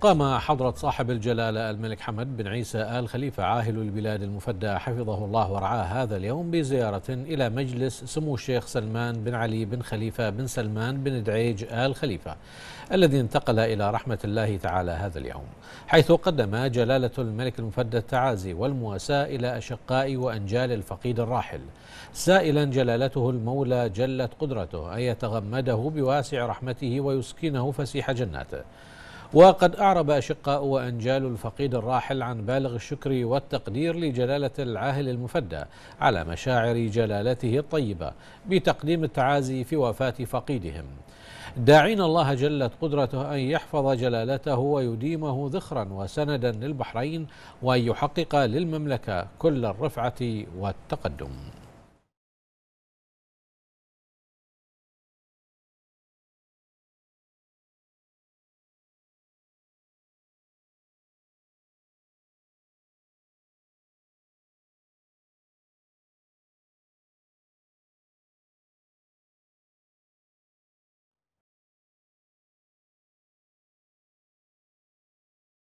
قام حضرة صاحب الجلالة الملك حمد بن عيسى آل خليفة عاهل البلاد المفدى حفظه الله ورعاه هذا اليوم بزيارة إلى مجلس سمو الشيخ سلمان بن علي بن خليفة بن سلمان بن دعيج آل خليفة الذي انتقل إلى رحمة الله تعالى هذا اليوم حيث قدم جلالة الملك المفدى التعازي والمواساة إلى أشقاء وأنجال الفقيد الراحل سائلا جلالته المولى جلت قدرته أن يتغمده بواسع رحمته ويسكنه فسيح جناته وقد أعرب أشقاء وأنجال الفقيد الراحل عن بالغ الشكر والتقدير لجلالة العاهل المفدى على مشاعر جلالته الطيبة بتقديم التعازي في وفاة فقيدهم داعين الله جلت قدرته أن يحفظ جلالته ويديمه ذخرا وسندا للبحرين وأن يحقق للمملكة كل الرفعة والتقدم